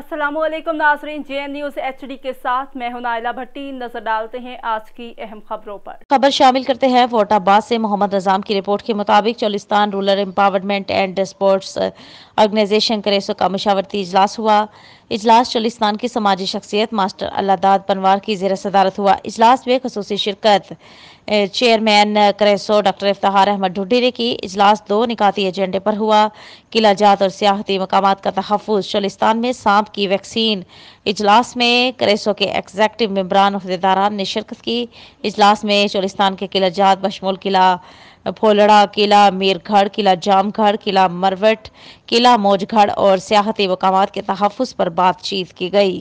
Aslam Nazreen J N news H D के साथ मैं हूं नायला भट्टी नजर डालते हैं आज की अहम खबरों पर खबर शामिल करते हैं वोटाबाद से मोहम्मद निजाम की रिपोर्ट के मुताबिक Cholistan rural empowerment and sports organisation करेसो का मशावरती इजलास हुआ इजलास चौलिस्तान की समाजी शख्सियत मास्टर अल्लादाद पनवार की जेर सदारत हुआ इजलास में खसूसी शिरकत चेयरमैन करेसो डॉक्टर इफ्तार अहमद ढुडी ने की इजलास दो निकाती एजेंडे पर हुआ किला जात और सियाहती मकाम का तहफ़ चौलिस्तान में सांप की वैक्सीन इजलास में करेसो के एग्जैक्टिव मेम्बरान अहदेदारान ने शिरकत की इजलास में चोलिस्तान के किला जात बशमोल किला फोलड़ा किला मीरगढ़ किला जामगढ़ किला मरवट किला मोजगढ़ और सियाहती मकाम के तहफ़ पर बातचीत की गई